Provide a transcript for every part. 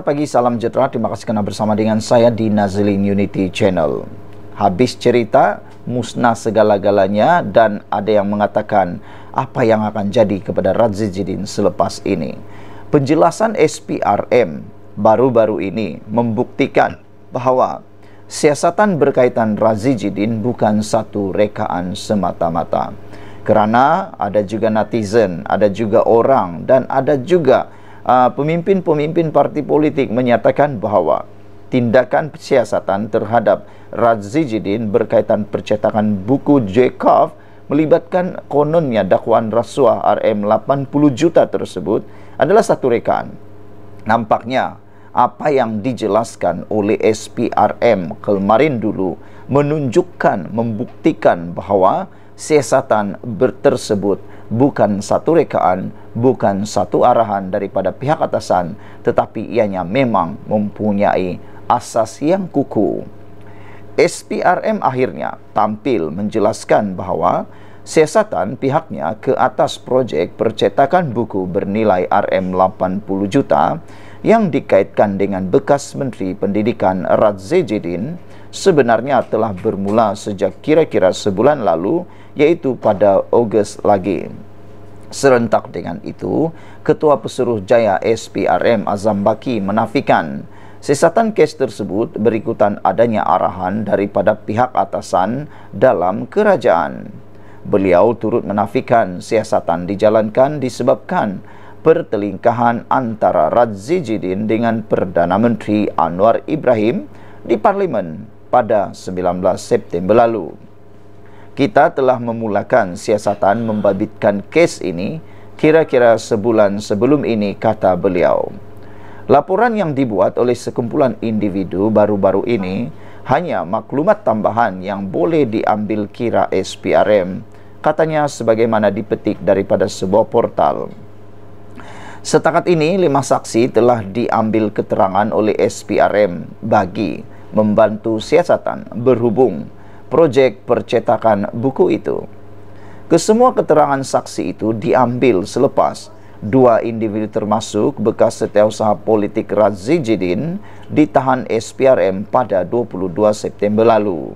Selamat pagi, salam sejahtera. Terima kasih kerana bersama dengan saya di Nazlin Unity Channel. Habis cerita, musnah segala-galanya dan ada yang mengatakan apa yang akan jadi kepada Radzijidin selepas ini. Penjelasan SPRM baru-baru ini membuktikan bahawa siasatan berkaitan Razijidin bukan satu rekaan semata-mata. Kerana ada juga netizen, ada juga orang dan ada juga orang Ah, pemimpin-pemimpin uh, parti politik menyatakan bahawa tindakan siasatan terhadap Jidin berkaitan percetakan buku Jekov melibatkan kononnya dakwaan rasuah RM80 juta tersebut adalah satu rekaan. Nampaknya apa yang dijelaskan oleh SPRM kemarin dulu menunjukkan membuktikan bahawa siasatan tersebut bukan satu rekaan, bukan satu arahan daripada pihak atasan tetapi ianya memang mempunyai asas yang kuku. SPRM akhirnya tampil menjelaskan bahawa siasatan pihaknya ke atas projek percetakan buku bernilai RM80 juta yang dikaitkan dengan bekas Menteri Pendidikan Radzejidin Jidin sebenarnya telah bermula sejak kira-kira sebulan lalu yaitu pada Ogos lagi. Serentak dengan itu, Ketua Pesuruh Jaya SPRM Azam Baki menafikan sesatan kes tersebut berikutan adanya arahan daripada pihak atasan dalam kerajaan. Beliau turut menafikan siasatan dijalankan disebabkan pertelingkahan antara Jidin dengan Perdana Menteri Anwar Ibrahim di Parlimen pada 19 September lalu. Kita telah memulakan siasatan membabitkan kes ini kira-kira sebulan sebelum ini kata beliau. Laporan yang dibuat oleh sekumpulan individu baru-baru ini hanya maklumat tambahan yang boleh diambil kira SPRM, katanya sebagaimana dipetik daripada sebuah portal. Setakat ini, lima saksi telah diambil keterangan oleh SPRM bagi membantu siasatan berhubung projek percetakan buku itu. Kesemua keterangan saksi itu diambil selepas dua individu termasuk bekas setiausaha politik Razijidin ditahan SPRM pada 22 September lalu.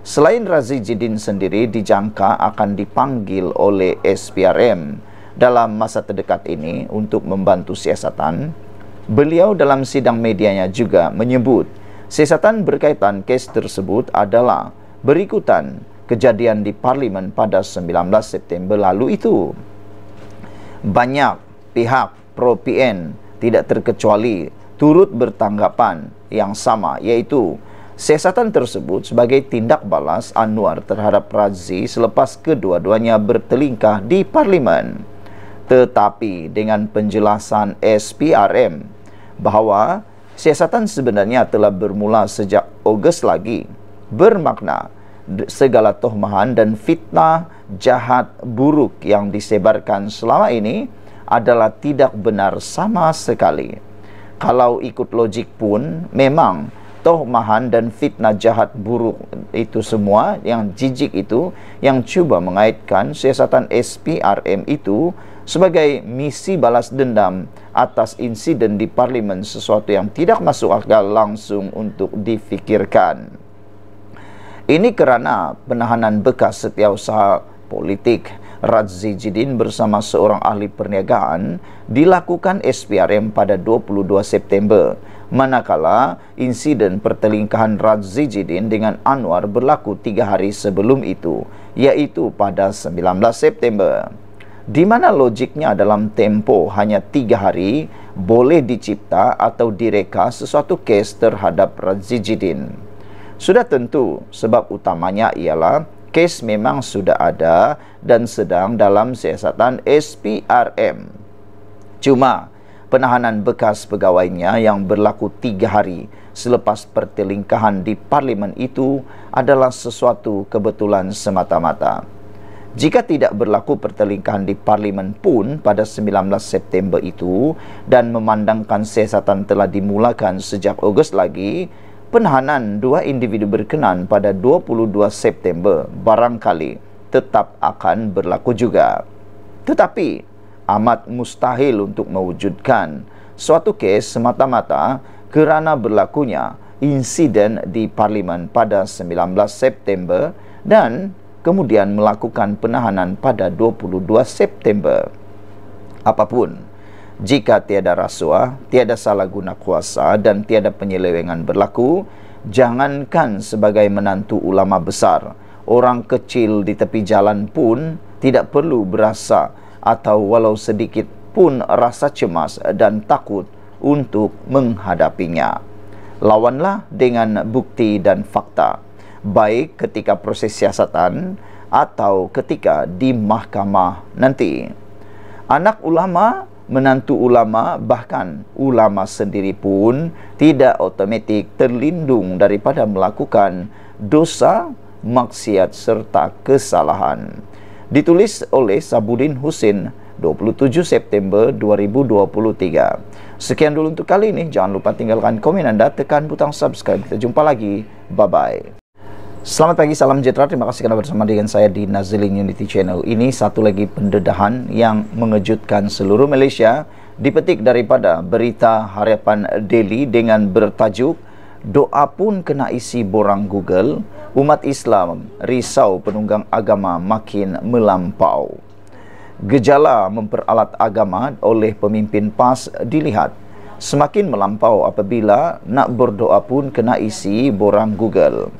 Selain Razijidin sendiri dijangka akan dipanggil oleh SPRM dalam masa terdekat ini untuk membantu siasatan, beliau dalam sidang medianya juga menyebut Sesatan berkaitan kes tersebut adalah berikutan kejadian di parlimen pada 19 September lalu itu. Banyak pihak pro-PN tidak terkecuali turut bertanggapan yang sama iaitu sesatan tersebut sebagai tindak balas Anwar terhadap Razi selepas kedua-duanya bertelingkah di parlimen. Tetapi dengan penjelasan SPRM bahawa siasatan sebenarnya telah bermula sejak Ogos lagi bermakna segala tohmahan dan fitnah jahat buruk yang disebarkan selama ini adalah tidak benar sama sekali kalau ikut logik pun memang tohmahan dan fitnah jahat buruk itu semua yang jijik itu yang cuba mengaitkan siasatan SPRM itu sebagai misi balas dendam atas insiden di parlimen sesuatu yang tidak masuk akal langsung untuk difikirkan. Ini kerana penahanan bekas setiausaha politik Radzi Jidin bersama seorang ahli perniagaan dilakukan SPRM pada 22 September. Manakala insiden pertelingkahan Radzi Jidin dengan Anwar berlaku tiga hari sebelum itu, yaitu pada 19 September di mana logiknya dalam tempo hanya tiga hari boleh dicipta atau direka sesuatu kes terhadap Razijidin. Sudah tentu sebab utamanya ialah kes memang sudah ada dan sedang dalam siasatan SPRM. Cuma penahanan bekas pegawainya yang berlaku tiga hari selepas pertelingkahan di parlimen itu adalah sesuatu kebetulan semata-mata jika tidak berlaku pertelingkahan di parlimen pun pada 19 September itu dan memandangkan siasatan telah dimulakan sejak Ogos lagi, penahanan dua individu berkenan pada 22 September barangkali tetap akan berlaku juga. Tetapi, amat mustahil untuk mewujudkan suatu kes semata-mata kerana berlakunya insiden di parlimen pada 19 September dan kemudian melakukan penahanan pada 22 September. Apapun, jika tiada rasuah, tiada salah guna kuasa dan tiada penyelewengan berlaku, jangankan sebagai menantu ulama besar, orang kecil di tepi jalan pun tidak perlu berasa atau walau sedikit pun rasa cemas dan takut untuk menghadapinya. Lawanlah dengan bukti dan fakta baik ketika proses siasatan atau ketika di mahkamah nanti. Anak ulama, menantu ulama, bahkan ulama sendiri pun tidak otomatik terlindung daripada melakukan dosa, maksiat serta kesalahan. Ditulis oleh Sabudin Husin 27 September 2023. Sekian dulu untuk kali ini. Jangan lupa tinggalkan komen anda, tekan butang subscribe. Kita jumpa lagi. Bye-bye. Selamat pagi, salam sejahtera. Terima kasih kerana bersama dengan saya di Nazilin Unity Channel. Ini satu lagi pendedahan yang mengejutkan seluruh Malaysia dipetik daripada berita harapan daily dengan bertajuk Doa pun kena isi borang Google, umat Islam risau penunggang agama makin melampau. Gejala memperalat agama oleh pemimpin PAS dilihat semakin melampau apabila nak berdoa pun kena isi borang Google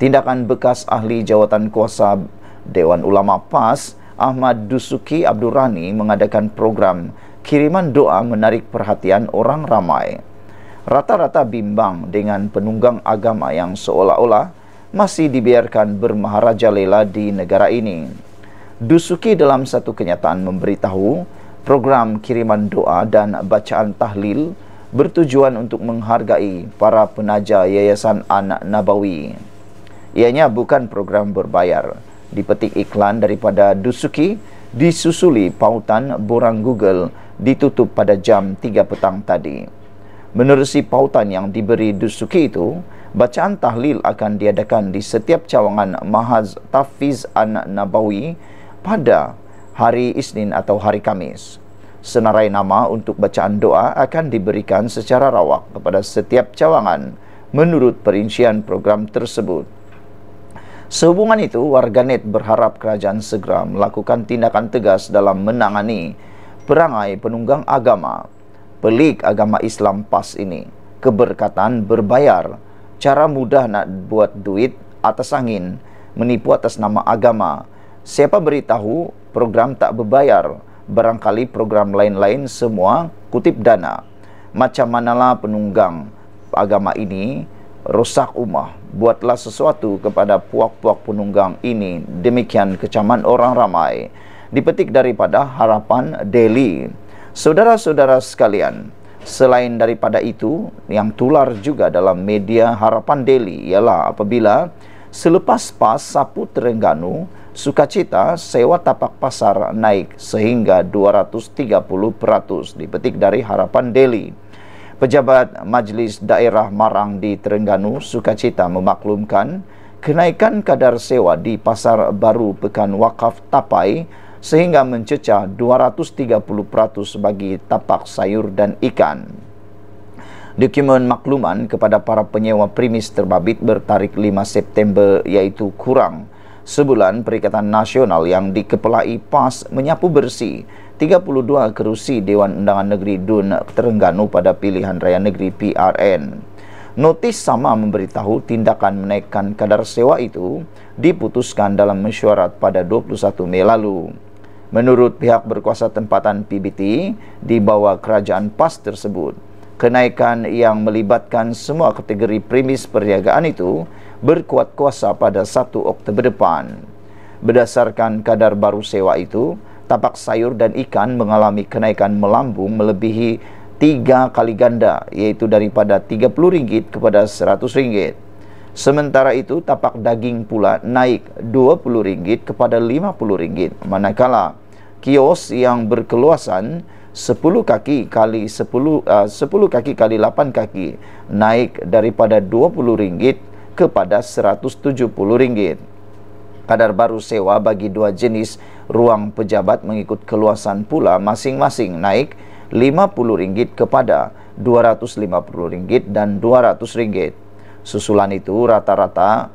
tindakan bekas ahli jawatan kuasa Dewan Ulama PAS Ahmad Dusuki Abdul Rani mengadakan program kiriman doa menarik perhatian orang ramai. Rata-rata bimbang dengan penunggang agama yang seolah-olah masih dibiarkan bermaharaja lela di negara ini. Dusuki dalam satu kenyataan memberitahu program kiriman doa dan bacaan tahlil bertujuan untuk menghargai para penaja Yayasan Anak Nabawi ianya bukan program berbayar. Dipetik iklan daripada Dusuki, disusuli pautan borang Google ditutup pada jam 3 petang tadi. Menerusi pautan yang diberi Dusuki itu, bacaan tahlil akan diadakan di setiap cawangan Mahaz Tafiz An-Nabawi pada hari Isnin atau hari Kamis. Senarai nama untuk bacaan doa akan diberikan secara rawak kepada setiap cawangan menurut perincian program tersebut. Sehubungan itu, warganet berharap kerajaan segera melakukan tindakan tegas dalam menangani perangai penunggang agama. Pelik agama Islam pas ini, keberkatan berbayar, cara mudah nak buat duit atas angin, menipu atas nama agama. Siapa beritahu program tak berbayar, barangkali program lain-lain semua kutip dana. Macam manalah penunggang agama ini rosak umah, buatlah sesuatu kepada puak-puak penunggang ini. Demikian kecaman orang ramai. Dipetik daripada harapan Delhi. Saudara-saudara sekalian, selain daripada itu, yang tular juga dalam media harapan Delhi ialah apabila selepas pas Sapu Terengganu, sukacita sewa tapak pasar naik sehingga 230% peratus, dipetik dari harapan Delhi. Pejabat Majlis Daerah Marang di Terengganu sukacita memaklumkan kenaikan kadar sewa di Pasar Baru Pekan Wakaf Tapai sehingga mencecah 230% bagi tapak sayur dan ikan. Dokumen makluman kepada para penyewa primis terbabit bertarikh 5 September iaitu kurang sebulan Perikatan Nasional yang dikepelai PAS menyapu bersih 32 kerusi Dewan Undangan Negeri DUN Terengganu pada pilihan raya negeri PRN. Notis sama memberitahu tindakan menaikkan kadar sewa itu diputuskan dalam mesyuarat pada 21 Mei lalu. Menurut pihak berkuasa tempatan PBT di bawah kerajaan PAS tersebut, kenaikan yang melibatkan semua kategori primis perniagaan itu berkuat kuasa pada 1 Oktober depan. Berdasarkan kadar baru sewa itu, tapak sayur dan ikan mengalami kenaikan melambung melebihi 3 kali ganda iaitu daripada RM30 kepada RM100. Sementara itu, tapak daging pula naik RM20 kepada RM50. Manakala, kios yang berkeluasan 10 kaki kali 10 uh, 10 kaki kali 8 kaki naik daripada rm ringgit kepada rm ringgit Kadar baru sewa bagi dua jenis ruang pejabat mengikut keluasan pula masing-masing naik rm ringgit kepada rm ringgit dan rm ringgit. Susulan itu rata-rata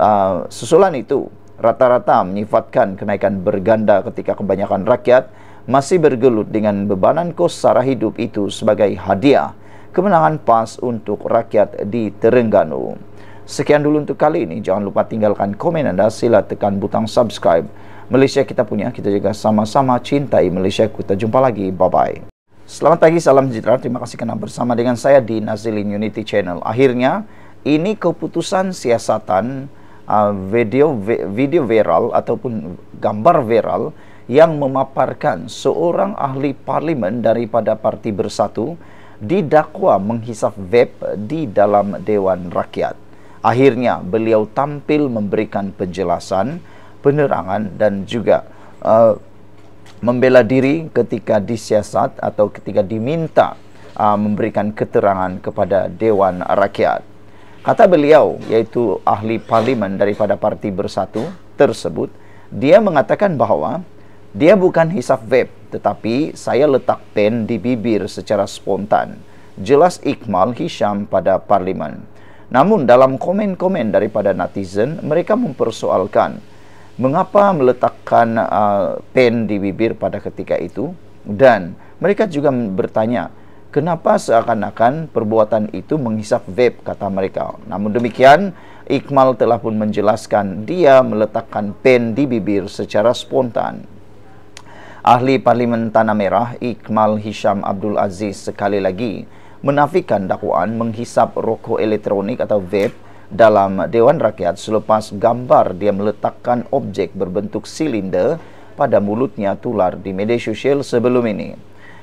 uh, susulan itu rata-rata menyifatkan kenaikan berganda ketika kebanyakan rakyat masih bergelut dengan bebanan kos sara hidup itu sebagai hadiah kemenangan PAS untuk rakyat di Terengganu. Sekian dulu untuk kali ini. Jangan lupa tinggalkan komen anda. Sila tekan butang subscribe. Malaysia kita punya. Kita juga sama-sama cintai Malaysia. Kita jumpa lagi. Bye-bye. Selamat pagi. Salam sejahtera. Terima kasih kerana bersama dengan saya di Nazilin Unity Channel. Akhirnya, ini keputusan siasatan uh, video video viral ataupun gambar viral yang memaparkan seorang ahli parlimen daripada Parti Bersatu didakwa menghisap vape di dalam Dewan Rakyat akhirnya beliau tampil memberikan penjelasan penerangan dan juga uh, membela diri ketika disiasat atau ketika diminta uh, memberikan keterangan kepada dewan rakyat kata beliau yaitu ahli parlimen daripada parti bersatu tersebut dia mengatakan bahawa dia bukan hisap web tetapi saya letak pen di bibir secara spontan jelas Iqmal Hisham pada parlimen Namun dalam komen-komen daripada netizen, mereka mempersoalkan mengapa meletakkan uh, pen di bibir pada ketika itu dan mereka juga bertanya kenapa seakan-akan perbuatan itu menghisap vape kata mereka. Namun demikian, Iqmal telah pun menjelaskan dia meletakkan pen di bibir secara spontan. Ahli Parlimen Tanah Merah Iqmal Hisham Abdul Aziz sekali lagi menafikan dakwaan menghisap rokok elektronik atau vape dalam Dewan Rakyat selepas gambar dia meletakkan objek berbentuk silinder pada mulutnya tular di media sosial sebelum ini.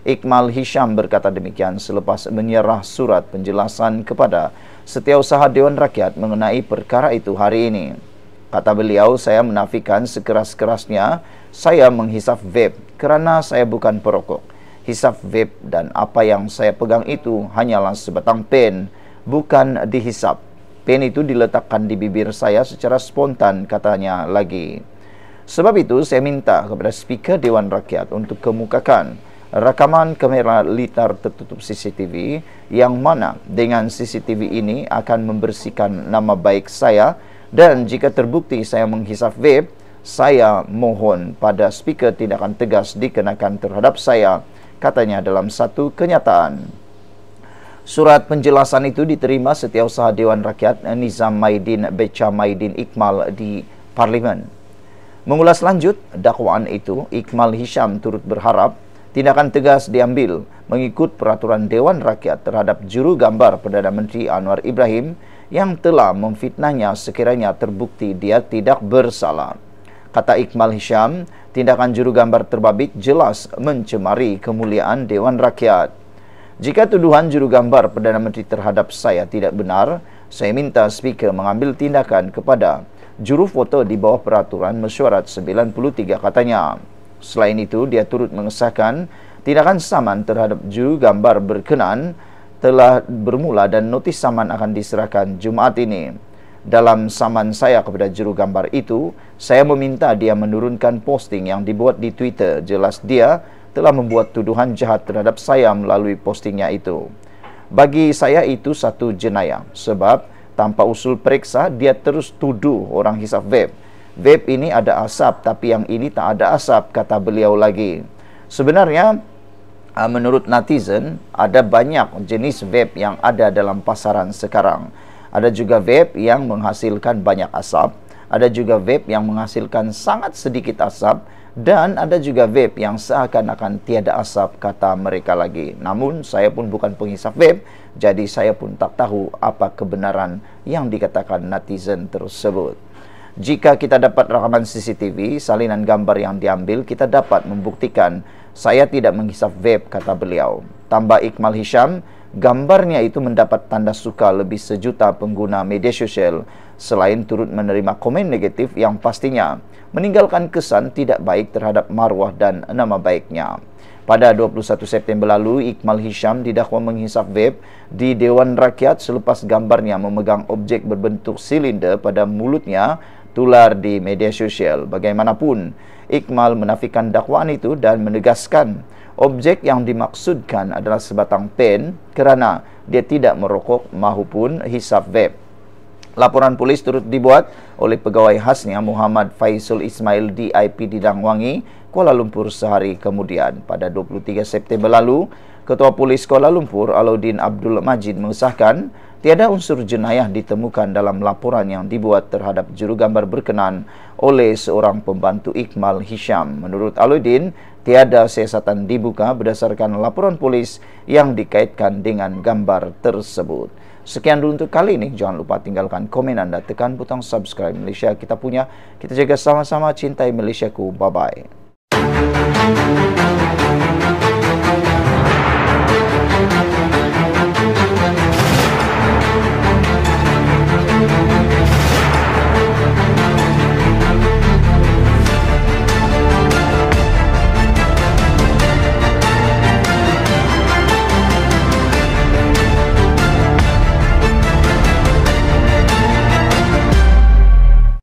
Iqmal Hisham berkata demikian selepas menyerah surat penjelasan kepada setiausaha Dewan Rakyat mengenai perkara itu hari ini. Kata beliau, saya menafikan sekeras-kerasnya saya menghisap vape kerana saya bukan perokok hisap vape dan apa yang saya pegang itu hanyalah sebatang pen, bukan dihisap. Pen itu diletakkan di bibir saya secara spontan, katanya lagi. Sebab itu, saya minta kepada speaker Dewan Rakyat untuk kemukakan rakaman kamera litar tertutup CCTV yang mana dengan CCTV ini akan membersihkan nama baik saya dan jika terbukti saya menghisap vape, saya mohon pada speaker tindakan tegas dikenakan terhadap saya katanya dalam satu kenyataan. Surat penjelasan itu diterima setiausaha Dewan Rakyat Nizam Maidin beca Maidin Iqmal di Parlimen. Mengulas lanjut dakwaan itu, Iqmal Hisham turut berharap tindakan tegas diambil mengikut peraturan Dewan Rakyat terhadap juru gambar Perdana Menteri Anwar Ibrahim yang telah memfitnahnya sekiranya terbukti dia tidak bersalah. Kata Iqmal Hisham, tindakan juru gambar terbabit jelas mencemari kemuliaan Dewan Rakyat. Jika tuduhan juru gambar Perdana Menteri terhadap saya tidak benar, saya minta speaker mengambil tindakan kepada juru foto di bawah peraturan mesyuarat 93 katanya. Selain itu, dia turut mengesahkan tindakan saman terhadap juru gambar berkenan telah bermula dan notis saman akan diserahkan Jumaat ini dalam saman saya kepada juru gambar itu, saya meminta dia menurunkan posting yang dibuat di Twitter. Jelas dia telah membuat tuduhan jahat terhadap saya melalui postingnya itu. Bagi saya itu satu jenayah sebab tanpa usul periksa dia terus tuduh orang hisap web. Web ini ada asap tapi yang ini tak ada asap kata beliau lagi. Sebenarnya ah, menurut netizen ada banyak jenis web yang ada dalam pasaran sekarang. Ada juga vape yang menghasilkan banyak asap. Ada juga vape yang menghasilkan sangat sedikit asap. Dan ada juga vape yang seakan-akan tiada asap kata mereka lagi. Namun saya pun bukan penghisap vape. Jadi saya pun tak tahu apa kebenaran yang dikatakan netizen tersebut. Jika kita dapat rakaman CCTV, salinan gambar yang diambil, kita dapat membuktikan saya tidak menghisap vape, kata beliau. Tambah Iqmal Hisham, gambarnya itu mendapat tanda suka lebih sejuta pengguna media sosial selain turut menerima komen negatif yang pastinya meninggalkan kesan tidak baik terhadap marwah dan nama baiknya. Pada 21 September lalu, Iqmal Hisham didakwa menghisap vape di Dewan Rakyat selepas gambarnya memegang objek berbentuk silinder pada mulutnya tular di media sosial. Bagaimanapun, Iqmal menafikan dakwaan itu dan menegaskan objek yang dimaksudkan adalah sebatang pen kerana dia tidak merokok mahupun hisap web. Laporan polis turut dibuat oleh pegawai khasnya Muhammad Faisal Ismail DIP di Dangwangi, Kuala Lumpur sehari kemudian. Pada 23 September lalu, Ketua Polis Kuala Lumpur, Alauddin Abdul Majid mengesahkan tiada unsur jenayah ditemukan dalam laporan yang dibuat terhadap jurugambar berkenan oleh seorang pembantu Iqmal Hisham. Menurut Alauddin, tiada siasatan dibuka berdasarkan laporan polis yang dikaitkan dengan gambar tersebut. Sekian dulu untuk kali ini. Jangan lupa tinggalkan komen anda, tekan butang subscribe Malaysia kita punya. Kita jaga sama-sama cintai Malaysia ku. Bye-bye.